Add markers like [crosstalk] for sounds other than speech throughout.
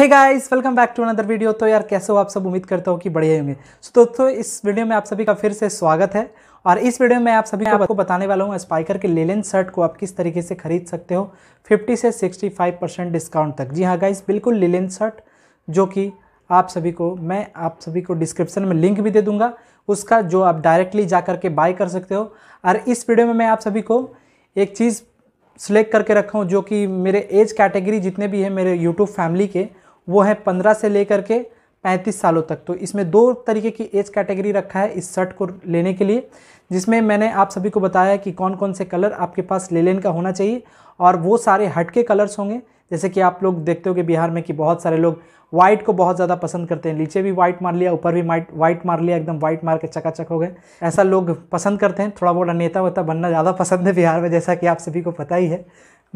hey guys welcome back to another video तो यार कैसे हो आप सब उम्मीद करता हूँ कि बढ़िया होंगे सो so, दोस्तों इस वीडियो में आप सभी का फिर से स्वागत है और इस वीडियो में आप सभी को आपको बताने वाला हूँ स्पाइकर के लेलेन शर्ट को आप किस तरीके से खरीद सकते हो 50 से 65 परसेंट डिस्काउंट तक जी हाँ गाइस बिल्कुल लेलेन शर्ट जो कि आप सभी को मैं आप सभी को डिस्क्रिप्शन में लिंक भी दे दूँगा उसका जो आप डायरेक्टली जा करके बाय कर सकते हो और इस वीडियो में मैं आप सभी को एक चीज़ सिलेक्ट करके रखा हूँ जो कि मेरे एज कैटेगरी जितने भी हैं मेरे यूट्यूब फैमिली के वो है पंद्रह से लेकर के पैंतीस सालों तक तो इसमें दो तरीके की एज कैटेगरी रखा है इस शर्ट को लेने के लिए जिसमें मैंने आप सभी को बताया कि कौन कौन से कलर आपके पास लेलेन का होना चाहिए और वो सारे हटके कलर्स होंगे जैसे कि आप लोग देखते हो कि बिहार में कि बहुत सारे लोग वाइट को बहुत ज़्यादा पसंद करते हैं नीचे भी वाइट मार लिया ऊपर भी वाइट वाइट मार लिया एकदम वाइट मार के चकाचक हो गए ऐसा लोग पसंद करते हैं थोड़ा बहुत नेता वेता बनना ज़्यादा पसंद है बिहार में जैसा कि आप सभी को पता ही है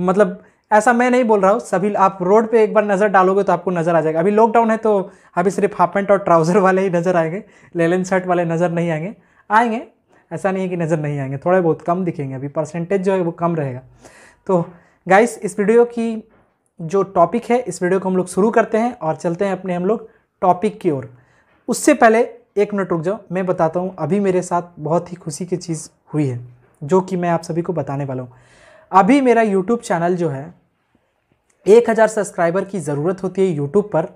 मतलब ऐसा मैं नहीं बोल रहा हूँ सभी आप रोड पे एक बार नज़र डालोगे तो आपको नज़र आ जाएगा अभी लॉकडाउन है तो अभी सिर्फ हाफ पैंट और ट्राउज़र [laughs] वाले ही नज़र आएंगे लेलन शर्ट वाले नज़र नहीं आएंगे आएंगे ऐसा नहीं है कि नज़र नहीं आएंगे थोड़े बहुत कम दिखेंगे अभी परसेंटेज जो है वो कम रहेगा तो गाइस इस वीडियो की जो टॉपिक है इस वीडियो को हम लोग शुरू करते हैं और चलते हैं अपने हम लोग टॉपिक की ओर उससे पहले एक मिनट रुक जाओ मैं बताता हूँ अभी मेरे साथ बहुत ही खुशी की चीज़ हुई है जो कि मैं आप सभी को बताने वाला हूँ अभी मेरा यूट्यूब चैनल जो है एक हज़ार सब्सक्राइबर की ज़रूरत होती है यूट्यूब पर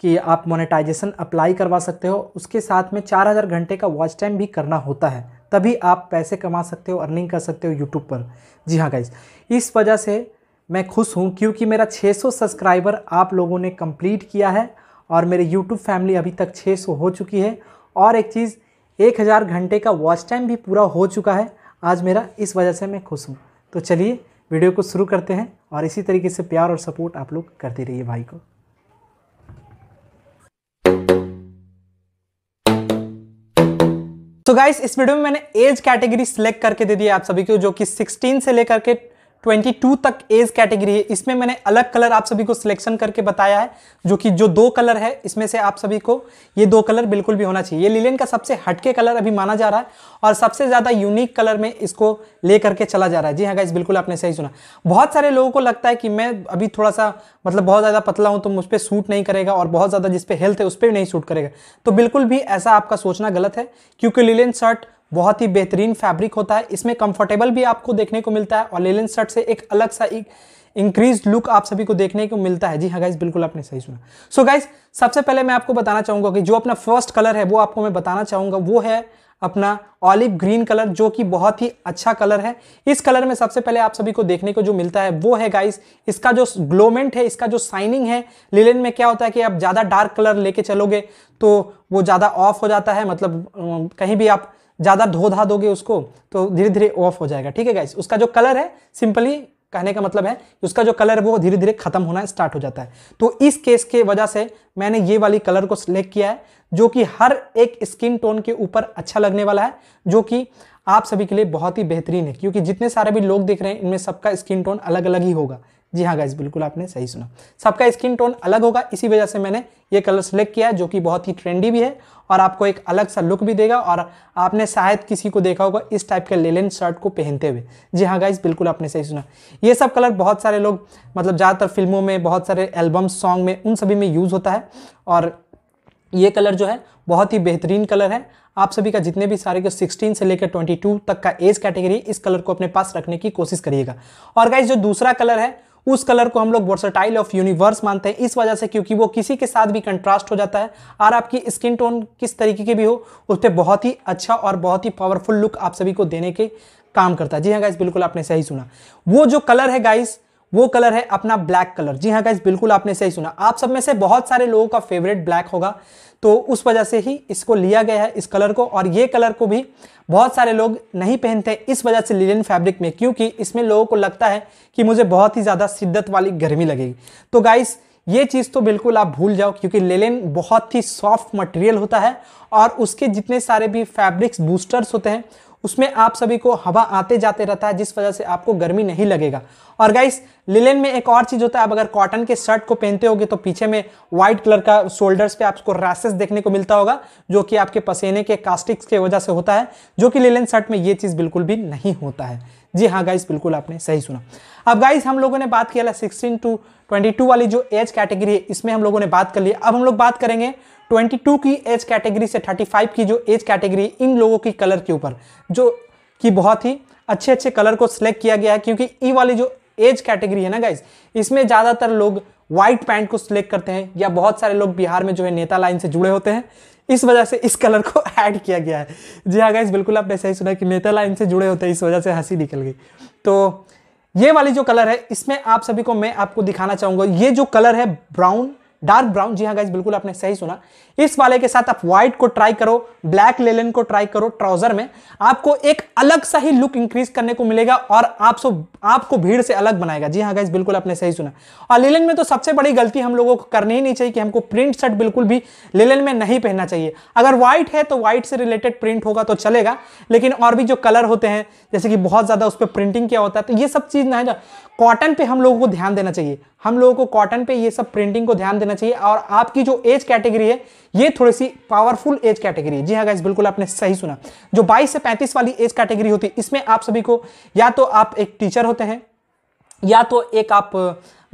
कि आप मोनेटाइजेशन अप्लाई करवा सकते हो उसके साथ में चार हज़ार घंटे का वॉच टाइम भी करना होता है तभी आप पैसे कमा सकते हो अर्निंग कर सकते हो यूट्यूब पर जी हाँ गाइज इस वजह से मैं खुश हूँ क्योंकि मेरा 600 सब्सक्राइबर आप लोगों ने कंप्लीट किया है और मेरे यूट्यूब फैमिली अभी तक 600 हो चुकी है और एक चीज़ 1000 घंटे का वॉच टाइम भी पूरा हो चुका है आज मेरा इस वजह से मैं खुश हूँ तो चलिए वीडियो को शुरू करते हैं और इसी तरीके से प्यार और सपोर्ट आप लोग करते रहिए भाई को तो so गाइस इस वीडियो में मैंने एज कैटेगरी सिलेक्ट करके दे दी है आप सभी को जो कि 16 से लेकर के 22 तक एज कैटेगरी है इसमें मैंने अलग कलर आप सभी को सिलेक्शन करके बताया है जो कि जो दो कलर है इसमें से आप सभी को ये दो कलर बिल्कुल भी होना चाहिए ये लिलेन का सबसे हटके कलर अभी माना जा रहा है और सबसे ज़्यादा यूनिक कलर में इसको ले करके चला जा रहा है जी हाँ गाइज बिल्कुल आपने सही सुना बहुत सारे लोगों को लगता है कि मैं अभी थोड़ा सा मतलब बहुत ज़्यादा पतला हूँ तो मुझ पर सूट नहीं करेगा और बहुत ज़्यादा जिसपे हेल्थ है उस पर भी नहीं सूट करेगा तो बिल्कुल भी ऐसा आपका सोचना गलत है क्योंकि लिलेन शर्ट बहुत ही बेहतरीन फैब्रिक होता है इसमें कंफर्टेबल भी आपको देखने को मिलता है और लेलन शर्ट से एक अलग सा एक इंक्रीज लुक आप सभी को देखने को मिलता है जी हाँ गाइज बिल्कुल आपने सही सुना सो so गाइज सबसे पहले मैं आपको बताना चाहूंगा कि जो अपना फर्स्ट कलर है वो आपको मैं बताना चाहूंगा वो है अपना ऑलिव ग्रीन कलर जो कि बहुत ही अच्छा कलर है इस कलर में सबसे पहले आप सभी को देखने को जो मिलता है वो है गाइस इसका जो ग्लोमेंट है इसका जो साइनिंग है लिलेन में क्या होता है कि आप ज़्यादा डार्क कलर लेके चलोगे तो वो ज़्यादा ऑफ हो जाता है मतलब कहीं भी आप ज़्यादा धो धा दोगे उसको तो धीरे धीरे ऑफ हो जाएगा ठीक है गाइस उसका जो कलर है सिंपली कहने का मतलब है उसका जो कलर है वो धीरे धीरे खत्म होना स्टार्ट हो जाता है तो इस केस के वजह से मैंने ये वाली कलर को सिलेक्ट किया है जो कि हर एक स्किन टोन के ऊपर अच्छा लगने वाला है जो कि आप सभी के लिए बहुत ही बेहतरीन है क्योंकि जितने सारे भी लोग देख रहे हैं इनमें सबका स्किन टोन अलग अलग ही होगा जी हाँ गाइज बिल्कुल आपने सही सुना सबका स्किन टोन अलग होगा इसी वजह से मैंने ये कलर सेलेक्ट किया जो कि बहुत ही ट्रेंडी भी है और आपको एक अलग सा लुक भी देगा और आपने शायद किसी को देखा होगा इस टाइप के लेलेन शर्ट को पहनते हुए जी हाँ गाइज बिल्कुल आपने सही सुना ये सब कलर बहुत सारे लोग मतलब ज़्यादातर फिल्मों में बहुत सारे एल्बम सॉन्ग में उन सभी में यूज़ होता है और ये कलर जो है बहुत ही बेहतरीन कलर है आप सभी का जितने भी सारे के 16 से लेकर 22 तक का एज कैटेगरी इस कलर को अपने पास रखने की कोशिश करिएगा और गाइज जो दूसरा कलर है उस कलर को हम लोग वर्सटाइल ऑफ यूनिवर्स मानते हैं इस वजह से क्योंकि वो किसी के साथ भी कंट्रास्ट हो जाता है और आपकी स्किन टोन किस तरीके की भी हो उस पर बहुत ही अच्छा और बहुत ही पावरफुल लुक आप सभी को देने के काम करता है जी हाँ गाइस बिल्कुल आपने सही सुना वो जो कलर है गाइस वो कलर है अपना ब्लैक कलर जी हाँ गाइज बिल्कुल आपने सही सुना आप सब में से बहुत सारे लोगों का फेवरेट ब्लैक होगा तो उस वजह से ही इसको लिया गया है इस कलर को और ये कलर को भी बहुत सारे लोग नहीं पहनते इस वजह से लिलन फैब्रिक में क्योंकि इसमें लोगों को लगता है कि मुझे बहुत ही ज़्यादा शिद्दत वाली गर्मी लगेगी तो गाइज़ ये चीज़ तो बिल्कुल आप भूल जाओ क्योंकि लेलेन बहुत ही सॉफ्ट मटेरियल होता है और उसके जितने सारे भी फैब्रिक्स बूस्टर्स होते हैं उसमें आप सभी को हवा आते जाते रहता है जिस वजह से आपको गर्मी नहीं लगेगा और गाइस लिलेन में एक और चीज होता है आप अगर कॉटन के शर्ट को पहनते होगे तो पीछे में व्हाइट कलर का शोल्डर्स पे आपको रैसेस देखने को मिलता होगा जो कि आपके पसीने के कास्टिक्स के वजह से होता है जो कि लिलेन शर्ट में ये चीज बिल्कुल भी नहीं होता है जी हाँ गाइस बिल्कुल आपने सही सुना अब गाइस हम लोगों ने बात किया सिक्सटीन टू ट्वेंटी वाली जो एज कैटेगरी है इसमें हम लोगों ने बात कर ली अब हम लोग बात करेंगे 22 की एज कैटेगरी से 35 की जो एज कैटेगरी इन लोगों की कलर के ऊपर जो कि बहुत ही अच्छे अच्छे कलर को सिलेक्ट किया गया है क्योंकि ई वाली जो एज कैटेगरी है ना गाइज इसमें ज़्यादातर लोग व्हाइट पैंट को सिलेक्ट करते हैं या बहुत सारे लोग बिहार में जो है नेता लाइन से जुड़े होते हैं इस वजह से इस कलर को ऐड किया गया है जी हाँ गाइज बिल्कुल आपने सही सुना कि नेता लाइन से जुड़े होते हैं इस वजह से हंसी निकल गई तो ये वाली जो कलर है इसमें आप सभी को मैं आपको दिखाना चाहूंगा ये जो कलर है ब्राउन डार्क ब्राउन जी हाँ गाइज बिल्कुल आपने सही सुना इस वाले के साथ आप व्हाइट को ट्राई करो ब्लैक लेलन को ट्राई करो ट्राउजर में आपको एक अलग सा ही लुक इंक्रीज करने को मिलेगा और आप सो, आपको भीड़ से अलग बनाएगा जी हाँ गाइज बिल्कुल आपने सही सुना और लेलन में तो सबसे बड़ी गलती हम लोगों को करनी ही नहीं चाहिए कि हमको प्रिंट शर्ट बिल्कुल भी लेलन में नहीं पहनना चाहिए अगर व्हाइट है तो व्हाइट से रिलेटेड प्रिंट होगा तो चलेगा लेकिन और भी जो कलर होते हैं जैसे कि बहुत ज़्यादा उस पर प्रिंटिंग किया होता है तो ये सब चीज़ ना है कॉटन पर हम लोगों को ध्यान देना चाहिए हम लोगों को कॉटन पे ये सब प्रिंटिंग को ध्यान देना चाहिए और आपकी जो एज कैटेगरी है ये थोड़ी सी पावरफुल एज कैटेगरी है जी हाँ गाइस बिल्कुल आपने सही सुना जो 22 से 35 वाली एज कैटेगरी होती है इसमें आप सभी को या तो आप एक टीचर होते हैं या तो एक आप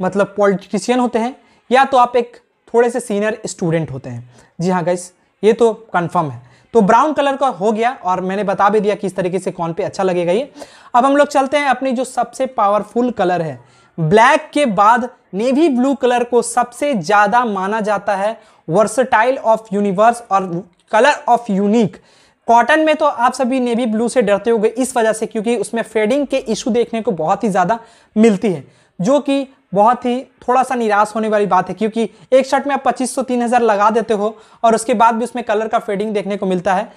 मतलब पॉलिटिशियन होते हैं या तो आप एक थोड़े से सीनियर स्टूडेंट होते हैं जी हाँ गाइस ये तो कन्फर्म है तो ब्राउन कलर का हो गया और मैंने बता भी दिया कि इस तरीके से कौन पे अच्छा लगेगा ये अब हम लोग चलते हैं अपनी जो सबसे पावरफुल कलर है ब्लैक के बाद नेवी ब्लू कलर को सबसे ज़्यादा माना जाता है वर्सटाइल ऑफ यूनिवर्स और कलर ऑफ यूनिक कॉटन में तो आप सभी नेवी ब्लू से डरते होंगे इस वजह से क्योंकि उसमें फेडिंग के इशू देखने को बहुत ही ज़्यादा मिलती है जो कि बहुत ही थोड़ा सा निराश होने वाली बात है क्योंकि एक शर्ट में आप 2500 3000 लगा देते हो और उसके बाद भी उसमें कलर का फेडिंग देखने को मिलता है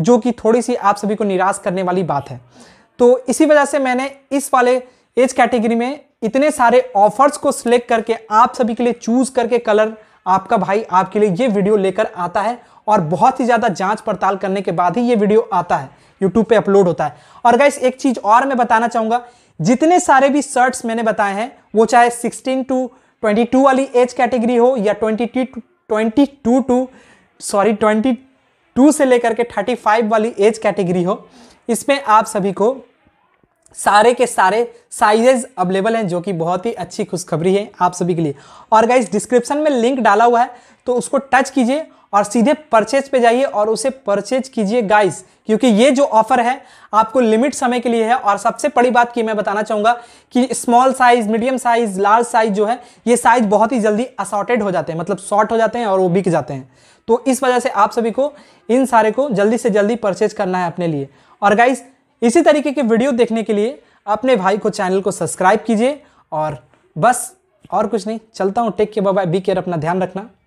जो कि थोड़ी सी आप सभी को निराश करने वाली बात है तो इसी वजह से मैंने इस वाले एज कैटेगरी में इतने सारे ऑफर्स को सिलेक्ट करके आप सभी के लिए चूज करके कलर आपका भाई आपके लिए ये वीडियो लेकर आता है और बहुत ही ज़्यादा जांच पड़ताल करने के बाद ही ये वीडियो आता है यूट्यूब पे अपलोड होता है और गाइस एक चीज़ और मैं बताना चाहूंगा जितने सारे भी शर्ट्स मैंने बताए हैं वो चाहे 16 टू 22 वाली एज कैटेगरी हो या 22 टू टू सॉरी 22 से लेकर के 35 वाली एज कैटेगरी हो इसमें आप सभी को सारे के सारे साइजेज अवेलेबल हैं जो कि बहुत ही अच्छी खुशखबरी है आप सभी के लिए और गाइज डिस्क्रिप्शन में लिंक डाला हुआ है तो उसको टच कीजिए और सीधे परचेज पे जाइए और उसे परचेज कीजिए गाइस क्योंकि ये जो ऑफर है आपको लिमिट समय के लिए है और सबसे बड़ी बात की मैं बताना चाहूँगा कि small size medium size large size जो है ये साइज बहुत ही जल्दी असॉर्टेड हो जाते हैं मतलब शॉर्ट हो जाते हैं और वो बिक जाते हैं तो इस वजह से आप सभी को इन सारे को जल्दी से जल्दी परचेज करना है अपने लिए और गाइज़ इसी तरीके के वीडियो देखने के लिए अपने भाई को चैनल को सब्सक्राइब कीजिए और बस और कुछ नहीं चलता हूँ टेक के बाय बी केयर अपना ध्यान रखना